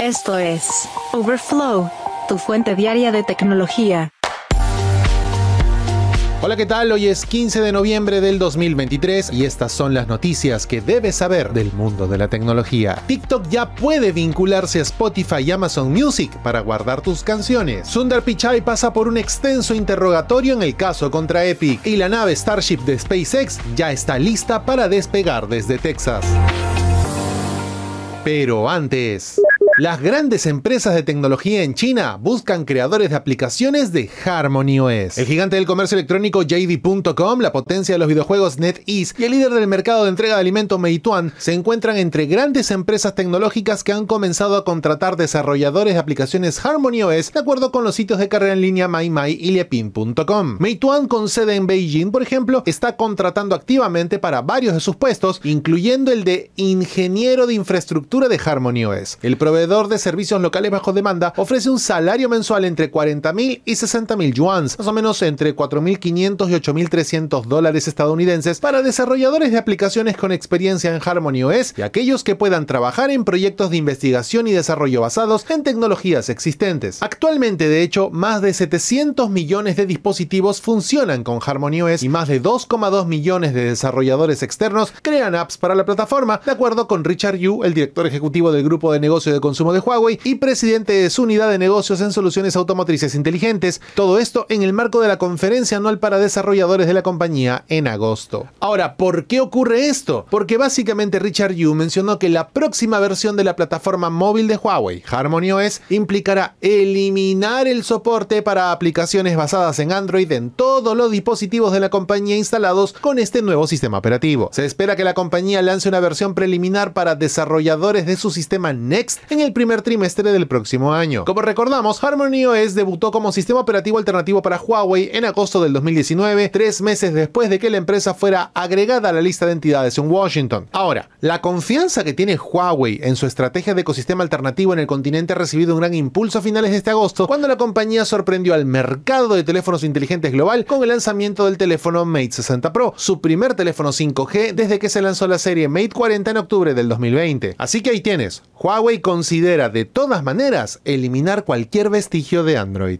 Esto es Overflow, tu fuente diaria de tecnología. Hola, ¿qué tal? Hoy es 15 de noviembre del 2023 y estas son las noticias que debes saber del mundo de la tecnología. TikTok ya puede vincularse a Spotify y Amazon Music para guardar tus canciones. Sundar Pichai pasa por un extenso interrogatorio en el caso contra Epic y la nave Starship de SpaceX ya está lista para despegar desde Texas. Pero antes... Las grandes empresas de tecnología en China buscan creadores de aplicaciones de Harmony OS. El gigante del comercio electrónico JD.com, la potencia de los videojuegos NetEase y el líder del mercado de entrega de alimentos Meituan se encuentran entre grandes empresas tecnológicas que han comenzado a contratar desarrolladores de aplicaciones Harmony OS de acuerdo con los sitios de carrera en línea MyMy y Liepin.com. Meituan, con sede en Beijing, por ejemplo, está contratando activamente para varios de sus puestos, incluyendo el de ingeniero de infraestructura de Harmony OS. El proveedor de servicios locales bajo demanda ofrece un salario mensual entre 40.000 y 60.000 yuans, más o menos entre 4.500 y 8.300 dólares estadounidenses, para desarrolladores de aplicaciones con experiencia en Harmony OS y aquellos que puedan trabajar en proyectos de investigación y desarrollo basados en tecnologías existentes. Actualmente, de hecho, más de 700 millones de dispositivos funcionan con Harmony OS y más de 2,2 millones de desarrolladores externos crean apps para la plataforma, de acuerdo con Richard Yu, el director ejecutivo del grupo de negocio de consumo de Huawei y presidente de su unidad de negocios en soluciones automotrices inteligentes. Todo esto en el marco de la conferencia anual para desarrolladores de la compañía en agosto. Ahora, ¿por qué ocurre esto? Porque básicamente Richard Yu mencionó que la próxima versión de la plataforma móvil de Huawei, Harmony OS, implicará eliminar el soporte para aplicaciones basadas en Android en todos los dispositivos de la compañía instalados con este nuevo sistema operativo. Se espera que la compañía lance una versión preliminar para desarrolladores de su sistema Next el primer trimestre del próximo año. Como recordamos, Harmony OS debutó como sistema operativo alternativo para Huawei en agosto del 2019, tres meses después de que la empresa fuera agregada a la lista de entidades en Washington. Ahora, la confianza que tiene Huawei en su estrategia de ecosistema alternativo en el continente ha recibido un gran impulso a finales de este agosto, cuando la compañía sorprendió al mercado de teléfonos inteligentes global con el lanzamiento del teléfono Mate 60 Pro, su primer teléfono 5G desde que se lanzó la serie Mate 40 en octubre del 2020. Así que ahí tienes, Huawei con considera de todas maneras eliminar cualquier vestigio de Android.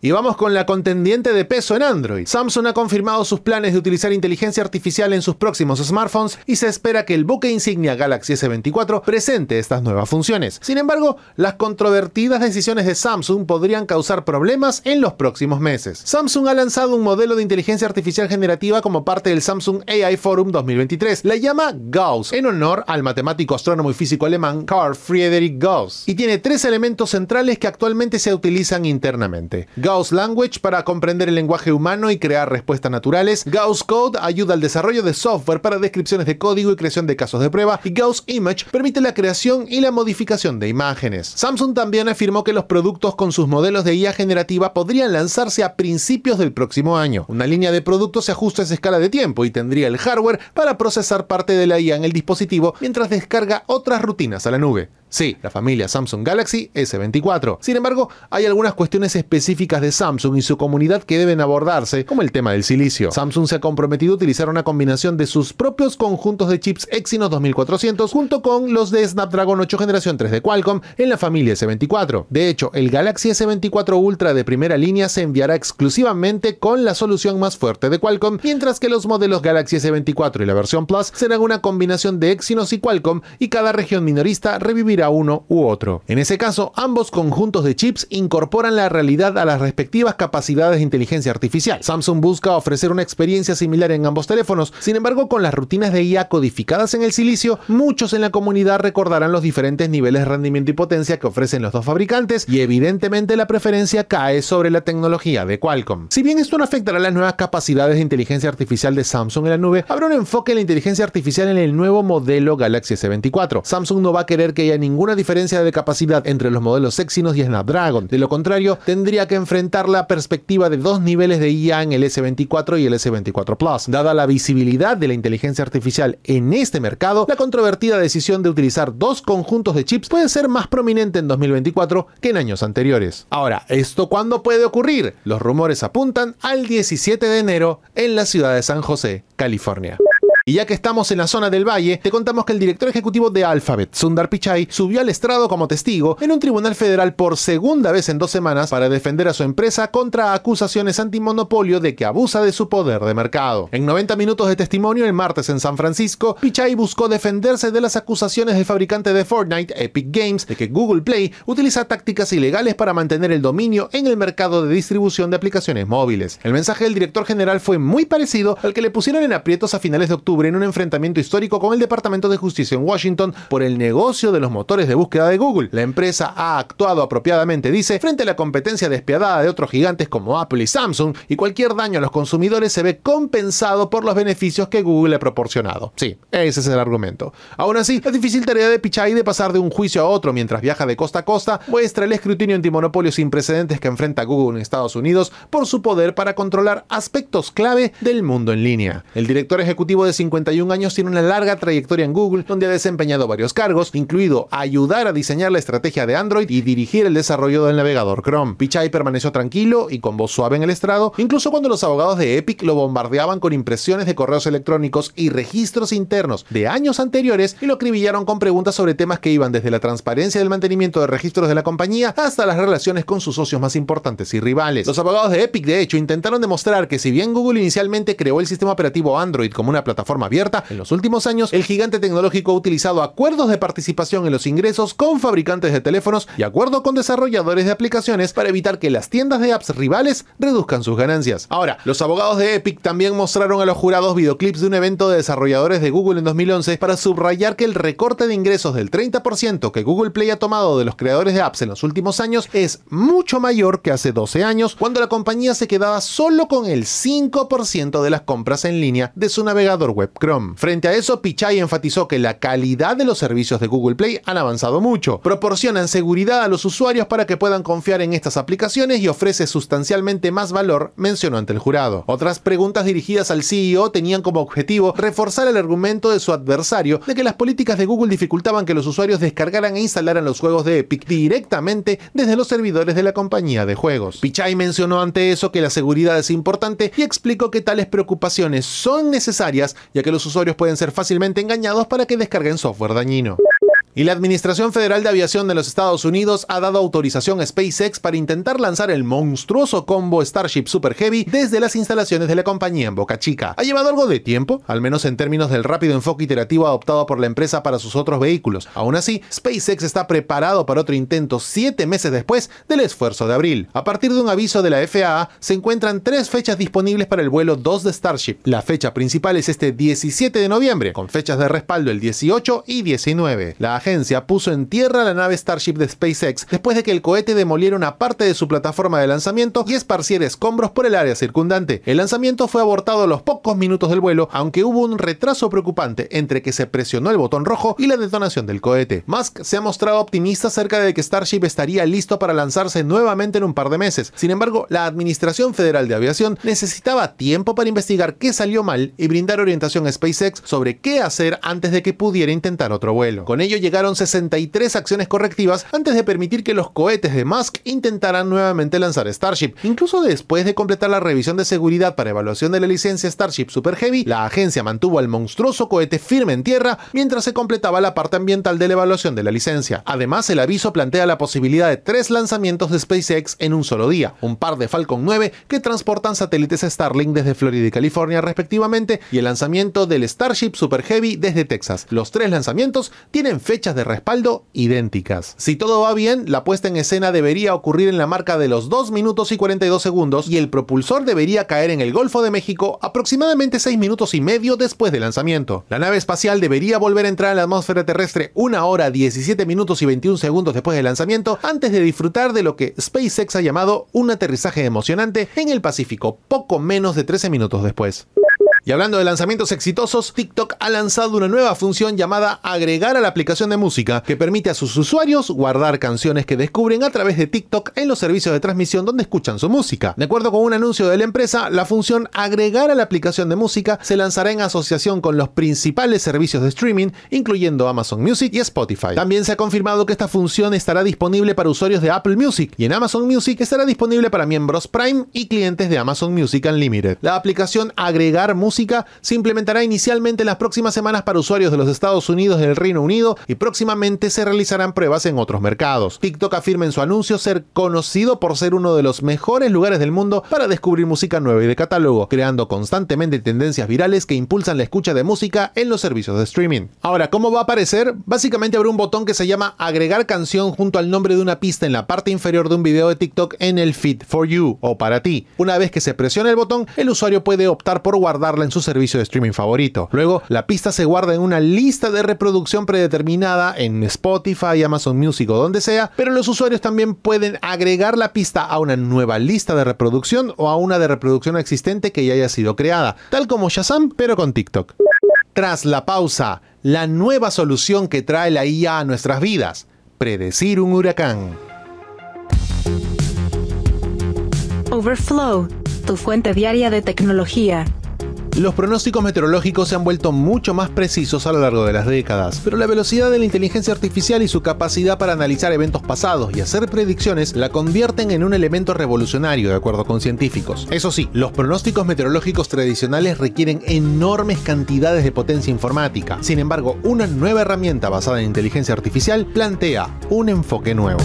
Y vamos con la contendiente de peso en Android. Samsung ha confirmado sus planes de utilizar inteligencia artificial en sus próximos smartphones y se espera que el buque insignia Galaxy S24 presente estas nuevas funciones. Sin embargo, las controvertidas decisiones de Samsung podrían causar problemas en los próximos meses. Samsung ha lanzado un modelo de inteligencia artificial generativa como parte del Samsung AI Forum 2023. La llama Gauss, en honor al matemático, astrónomo y físico alemán Carl Friedrich Gauss, y tiene tres elementos centrales que actualmente se utilizan internamente. Gauss Language para comprender el lenguaje humano y crear respuestas naturales, Gauss Code ayuda al desarrollo de software para descripciones de código y creación de casos de prueba, y Gauss Image permite la creación y la modificación de imágenes. Samsung también afirmó que los productos con sus modelos de IA generativa podrían lanzarse a principios del próximo año. Una línea de productos se ajusta a esa escala de tiempo y tendría el hardware para procesar parte de la IA en el dispositivo mientras descarga otras rutinas a la nube. Sí, la familia Samsung Galaxy S24. Sin embargo, hay algunas cuestiones específicas de Samsung y su comunidad que deben abordarse, como el tema del silicio. Samsung se ha comprometido a utilizar una combinación de sus propios conjuntos de chips Exynos 2400 junto con los de Snapdragon 8 generación 3 de Qualcomm en la familia S24. De hecho, el Galaxy S24 Ultra de primera línea se enviará exclusivamente con la solución más fuerte de Qualcomm, mientras que los modelos Galaxy S24 y la versión Plus serán una combinación de Exynos y Qualcomm y cada región minorista revivirá a uno u otro. En ese caso, ambos conjuntos de chips incorporan la realidad a las respectivas capacidades de inteligencia artificial. Samsung busca ofrecer una experiencia similar en ambos teléfonos, sin embargo, con las rutinas de IA codificadas en el silicio, muchos en la comunidad recordarán los diferentes niveles de rendimiento y potencia que ofrecen los dos fabricantes y evidentemente la preferencia cae sobre la tecnología de Qualcomm. Si bien esto no afectará las nuevas capacidades de inteligencia artificial de Samsung en la nube, habrá un enfoque en la inteligencia artificial en el nuevo modelo Galaxy S24. Samsung no va a querer que haya ningún ninguna diferencia de capacidad entre los modelos Exynos y Snapdragon. De lo contrario, tendría que enfrentar la perspectiva de dos niveles de IA en el S24 y el S24 Plus. Dada la visibilidad de la inteligencia artificial en este mercado, la controvertida decisión de utilizar dos conjuntos de chips puede ser más prominente en 2024 que en años anteriores. Ahora, ¿esto cuándo puede ocurrir? Los rumores apuntan al 17 de enero en la ciudad de San José, California. Y ya que estamos en la zona del Valle, te contamos que el director ejecutivo de Alphabet, Sundar Pichai, subió al estrado como testigo en un tribunal federal por segunda vez en dos semanas para defender a su empresa contra acusaciones antimonopolio de que abusa de su poder de mercado. En 90 minutos de testimonio el martes en San Francisco, Pichai buscó defenderse de las acusaciones del fabricante de Fortnite, Epic Games, de que Google Play utiliza tácticas ilegales para mantener el dominio en el mercado de distribución de aplicaciones móviles. El mensaje del director general fue muy parecido al que le pusieron en aprietos a finales de octubre en un enfrentamiento histórico con el Departamento de Justicia en Washington por el negocio de los motores de búsqueda de Google. La empresa ha actuado apropiadamente, dice, frente a la competencia despiadada de otros gigantes como Apple y Samsung, y cualquier daño a los consumidores se ve compensado por los beneficios que Google ha proporcionado. Sí, ese es el argumento. Aún así, la difícil tarea de Pichai de pasar de un juicio a otro mientras viaja de costa a costa muestra el escrutinio antimonopolio sin precedentes que enfrenta Google en Estados Unidos por su poder para controlar aspectos clave del mundo en línea. El director ejecutivo de 51 años, tiene una larga trayectoria en Google, donde ha desempeñado varios cargos, incluido ayudar a diseñar la estrategia de Android y dirigir el desarrollo del navegador Chrome. Pichai permaneció tranquilo y con voz suave en el estrado, incluso cuando los abogados de Epic lo bombardeaban con impresiones de correos electrónicos y registros internos de años anteriores y lo acribillaron con preguntas sobre temas que iban desde la transparencia del mantenimiento de registros de la compañía hasta las relaciones con sus socios más importantes y rivales. Los abogados de Epic, de hecho, intentaron demostrar que si bien Google inicialmente creó el sistema operativo Android como una plataforma abierta, en los últimos años el gigante tecnológico ha utilizado acuerdos de participación en los ingresos con fabricantes de teléfonos y acuerdos con desarrolladores de aplicaciones para evitar que las tiendas de apps rivales reduzcan sus ganancias. Ahora, los abogados de Epic también mostraron a los jurados videoclips de un evento de desarrolladores de Google en 2011 para subrayar que el recorte de ingresos del 30% que Google Play ha tomado de los creadores de apps en los últimos años es mucho mayor que hace 12 años, cuando la compañía se quedaba solo con el 5% de las compras en línea de su navegador web Chrome. Frente a eso, Pichai enfatizó que la calidad de los servicios de Google Play han avanzado mucho, proporcionan seguridad a los usuarios para que puedan confiar en estas aplicaciones y ofrece sustancialmente más valor, mencionó ante el jurado. Otras preguntas dirigidas al CEO tenían como objetivo reforzar el argumento de su adversario de que las políticas de Google dificultaban que los usuarios descargaran e instalaran los juegos de Epic directamente desde los servidores de la compañía de juegos. Pichai mencionó ante eso que la seguridad es importante y explicó que tales preocupaciones son necesarias ya que los usuarios pueden ser fácilmente engañados para que descarguen software dañino. Y la Administración Federal de Aviación de los Estados Unidos ha dado autorización a SpaceX para intentar lanzar el monstruoso combo Starship Super Heavy desde las instalaciones de la compañía en Boca Chica. Ha llevado algo de tiempo, al menos en términos del rápido enfoque iterativo adoptado por la empresa para sus otros vehículos. Aún así, SpaceX está preparado para otro intento siete meses después del esfuerzo de abril. A partir de un aviso de la FAA, se encuentran tres fechas disponibles para el vuelo 2 de Starship. La fecha principal es este 17 de noviembre, con fechas de respaldo el 18 y 19. La puso en tierra la nave Starship de SpaceX después de que el cohete demoliera una parte de su plataforma de lanzamiento y esparciera escombros por el área circundante. El lanzamiento fue abortado a los pocos minutos del vuelo, aunque hubo un retraso preocupante entre que se presionó el botón rojo y la detonación del cohete. Musk se ha mostrado optimista acerca de que Starship estaría listo para lanzarse nuevamente en un par de meses. Sin embargo, la Administración Federal de Aviación necesitaba tiempo para investigar qué salió mal y brindar orientación a SpaceX sobre qué hacer antes de que pudiera intentar otro vuelo. Con ello llegaron 63 acciones correctivas antes de permitir que los cohetes de Musk intentaran nuevamente lanzar Starship. Incluso después de completar la revisión de seguridad para evaluación de la licencia Starship Super Heavy, la agencia mantuvo al monstruoso cohete firme en tierra mientras se completaba la parte ambiental de la evaluación de la licencia. Además, el aviso plantea la posibilidad de tres lanzamientos de SpaceX en un solo día, un par de Falcon 9 que transportan satélites Starlink desde Florida y California respectivamente y el lanzamiento del Starship Super Heavy desde Texas. Los tres lanzamientos tienen fecha fechas de respaldo idénticas. Si todo va bien, la puesta en escena debería ocurrir en la marca de los 2 minutos y 42 segundos y el propulsor debería caer en el Golfo de México aproximadamente 6 minutos y medio después del lanzamiento. La nave espacial debería volver a entrar en la atmósfera terrestre 1 hora 17 minutos y 21 segundos después del lanzamiento antes de disfrutar de lo que SpaceX ha llamado un aterrizaje emocionante en el Pacífico poco menos de 13 minutos después. Y hablando de lanzamientos exitosos, TikTok ha lanzado una nueva función llamada agregar a la aplicación de música, que permite a sus usuarios guardar canciones que descubren a través de TikTok en los servicios de transmisión donde escuchan su música. De acuerdo con un anuncio de la empresa, la función agregar a la aplicación de música se lanzará en asociación con los principales servicios de streaming, incluyendo Amazon Music y Spotify. También se ha confirmado que esta función estará disponible para usuarios de Apple Music y en Amazon Music estará disponible para miembros Prime y clientes de Amazon Music Unlimited. La aplicación agregar música se implementará inicialmente en las próximas semanas para usuarios de los Estados Unidos y el Reino Unido y próximamente se realizarán pruebas en otros mercados. TikTok afirma en su anuncio ser conocido por ser uno de los mejores lugares del mundo para descubrir música nueva y de catálogo, creando constantemente tendencias virales que impulsan la escucha de música en los servicios de streaming. Ahora, ¿cómo va a aparecer? Básicamente habrá un botón que se llama agregar canción junto al nombre de una pista en la parte inferior de un video de TikTok en el feed for you o para ti. Una vez que se presiona el botón, el usuario puede optar por guardarla su servicio de streaming favorito. Luego, la pista se guarda en una lista de reproducción predeterminada en Spotify, Amazon Music o donde sea, pero los usuarios también pueden agregar la pista a una nueva lista de reproducción o a una de reproducción existente que ya haya sido creada, tal como Shazam, pero con TikTok. Tras la pausa, la nueva solución que trae la IA a nuestras vidas, predecir un huracán. Overflow, tu fuente diaria de tecnología. Los pronósticos meteorológicos se han vuelto mucho más precisos a lo largo de las décadas, pero la velocidad de la inteligencia artificial y su capacidad para analizar eventos pasados y hacer predicciones la convierten en un elemento revolucionario, de acuerdo con científicos. Eso sí, los pronósticos meteorológicos tradicionales requieren enormes cantidades de potencia informática. Sin embargo, una nueva herramienta basada en inteligencia artificial plantea un enfoque nuevo.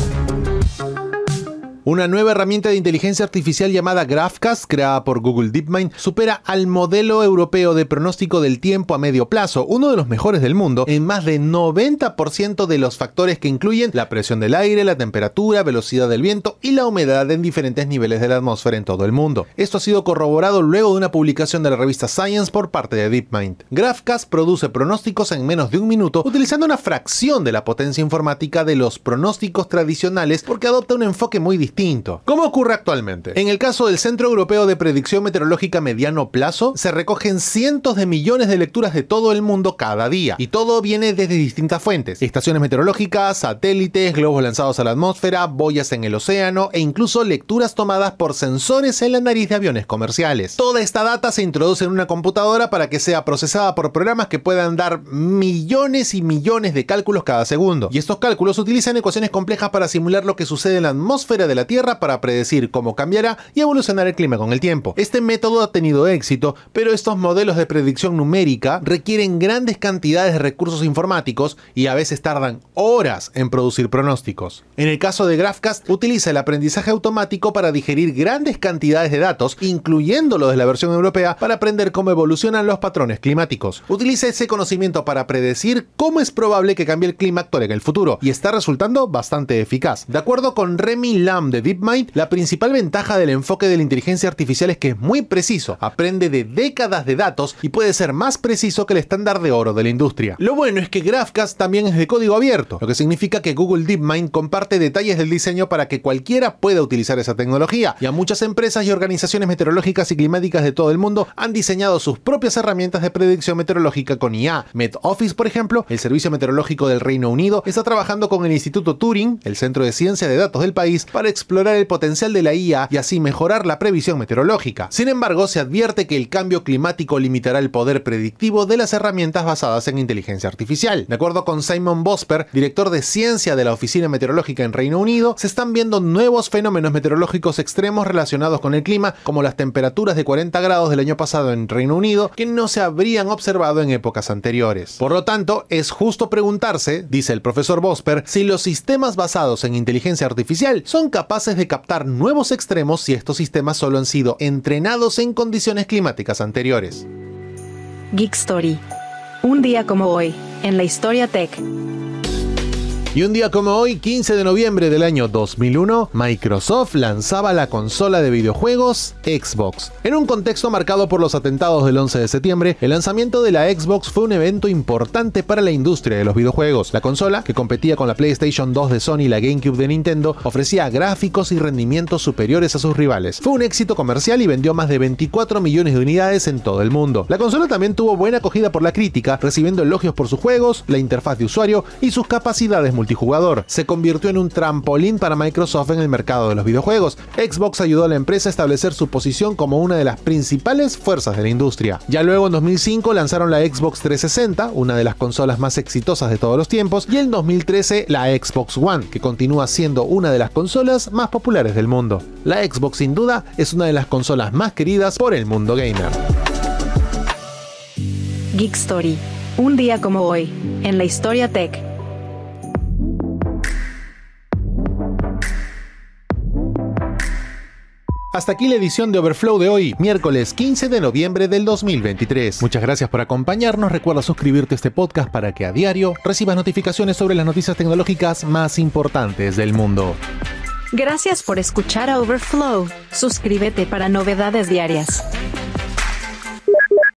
Una nueva herramienta de inteligencia artificial llamada GraphCast, creada por Google DeepMind, supera al modelo europeo de pronóstico del tiempo a medio plazo, uno de los mejores del mundo, en más de 90% de los factores que incluyen la presión del aire, la temperatura, velocidad del viento y la humedad en diferentes niveles de la atmósfera en todo el mundo. Esto ha sido corroborado luego de una publicación de la revista Science por parte de DeepMind. GraphCast produce pronósticos en menos de un minuto utilizando una fracción de la potencia informática de los pronósticos tradicionales porque adopta un enfoque muy distinto ¿Cómo ocurre actualmente? En el caso del Centro Europeo de Predicción Meteorológica Mediano Plazo, se recogen cientos de millones de lecturas de todo el mundo cada día, y todo viene desde distintas fuentes, estaciones meteorológicas, satélites, globos lanzados a la atmósfera, boyas en el océano e incluso lecturas tomadas por sensores en la nariz de aviones comerciales. Toda esta data se introduce en una computadora para que sea procesada por programas que puedan dar millones y millones de cálculos cada segundo, y estos cálculos utilizan ecuaciones complejas para simular lo que sucede en la atmósfera de la Tierra para predecir cómo cambiará y evolucionar el clima con el tiempo. Este método ha tenido éxito, pero estos modelos de predicción numérica requieren grandes cantidades de recursos informáticos y a veces tardan horas en producir pronósticos. En el caso de GraphCast, utiliza el aprendizaje automático para digerir grandes cantidades de datos, incluyendo los de la versión europea, para aprender cómo evolucionan los patrones climáticos. Utiliza ese conocimiento para predecir cómo es probable que cambie el clima actual en el futuro, y está resultando bastante eficaz. De acuerdo con Remy Lam de DeepMind, la principal ventaja del enfoque de la inteligencia artificial es que es muy preciso, aprende de décadas de datos y puede ser más preciso que el estándar de oro de la industria. Lo bueno es que GraphCast también es de código abierto, lo que significa que Google DeepMind comparte detalles del diseño para que cualquiera pueda utilizar esa tecnología y a muchas empresas y organizaciones meteorológicas y climáticas de todo el mundo han diseñado sus propias herramientas de predicción meteorológica con IA. MetOffice, por ejemplo, el servicio meteorológico del Reino Unido, está trabajando con el Instituto Turing, el Centro de Ciencia de Datos del país, para explorar el potencial de la IA y así mejorar la previsión meteorológica. Sin embargo, se advierte que el cambio climático limitará el poder predictivo de las herramientas basadas en inteligencia artificial. De acuerdo con Simon Bosper, director de ciencia de la Oficina Meteorológica en Reino Unido, se están viendo nuevos fenómenos meteorológicos extremos relacionados con el clima, como las temperaturas de 40 grados del año pasado en Reino Unido, que no se habrían observado en épocas anteriores. Por lo tanto, es justo preguntarse, dice el profesor Bosper, si los sistemas basados en inteligencia artificial son capaces de captar nuevos extremos si estos sistemas solo han sido entrenados en condiciones climáticas anteriores. Geek Story. Un día como hoy, en la historia tech. Y un día como hoy, 15 de noviembre del año 2001, Microsoft lanzaba la consola de videojuegos Xbox. En un contexto marcado por los atentados del 11 de septiembre, el lanzamiento de la Xbox fue un evento importante para la industria de los videojuegos. La consola, que competía con la PlayStation 2 de Sony y la GameCube de Nintendo, ofrecía gráficos y rendimientos superiores a sus rivales. Fue un éxito comercial y vendió más de 24 millones de unidades en todo el mundo. La consola también tuvo buena acogida por la crítica, recibiendo elogios por sus juegos, la interfaz de usuario y sus capacidades multimedia. Se convirtió en un trampolín para Microsoft en el mercado de los videojuegos. Xbox ayudó a la empresa a establecer su posición como una de las principales fuerzas de la industria. Ya luego en 2005 lanzaron la Xbox 360, una de las consolas más exitosas de todos los tiempos, y en 2013 la Xbox One, que continúa siendo una de las consolas más populares del mundo. La Xbox sin duda es una de las consolas más queridas por el mundo gamer. Geek Story. Un día como hoy, en la historia tech. Hasta aquí la edición de Overflow de hoy, miércoles 15 de noviembre del 2023. Muchas gracias por acompañarnos. Recuerda suscribirte a este podcast para que a diario recibas notificaciones sobre las noticias tecnológicas más importantes del mundo. Gracias por escuchar a Overflow. Suscríbete para novedades diarias.